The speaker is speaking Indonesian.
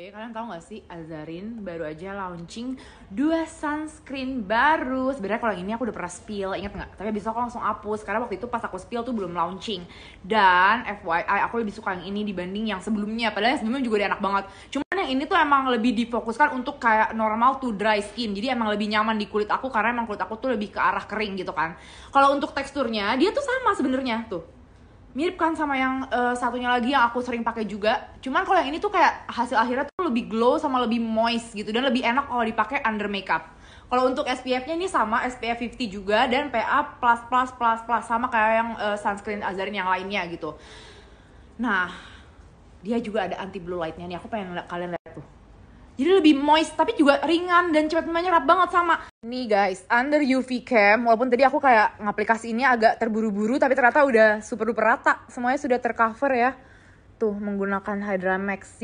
Kalian tahu gak sih Azarin baru aja launching dua sunscreen baru. Sebenarnya kalau yang ini aku udah pernah spill, inget nggak? Tapi besok aku langsung hapus karena waktu itu pas aku spill tuh belum launching. Dan FYI aku lebih suka yang ini dibanding yang sebelumnya. Padahal yang sebelumnya juga udah enak banget. Cuman yang ini tuh emang lebih difokuskan untuk kayak normal to dry skin. Jadi emang lebih nyaman di kulit aku karena emang kulit aku tuh lebih ke arah kering gitu kan. Kalau untuk teksturnya dia tuh sama sebenarnya tuh mirip kan sama yang uh, satunya lagi yang aku sering pakai juga. Cuman kalau yang ini tuh kayak hasil akhirnya tuh lebih glow sama lebih moist gitu dan lebih enak kalau dipakai under makeup. Kalau untuk SPF-nya ini sama SPF 50 juga dan PA plus plus plus plus sama kayak yang uh, sunscreen Azarin yang lainnya gitu. Nah, dia juga ada anti blue light-nya nih. Aku pengen kalian lihat jadi lebih moist tapi juga ringan dan cepat menyerap banget sama nih guys under UV cam walaupun tadi aku kayak ngaplikasi ini agak terburu-buru tapi ternyata udah super duper rata semuanya sudah tercover ya tuh menggunakan Hydra Maxi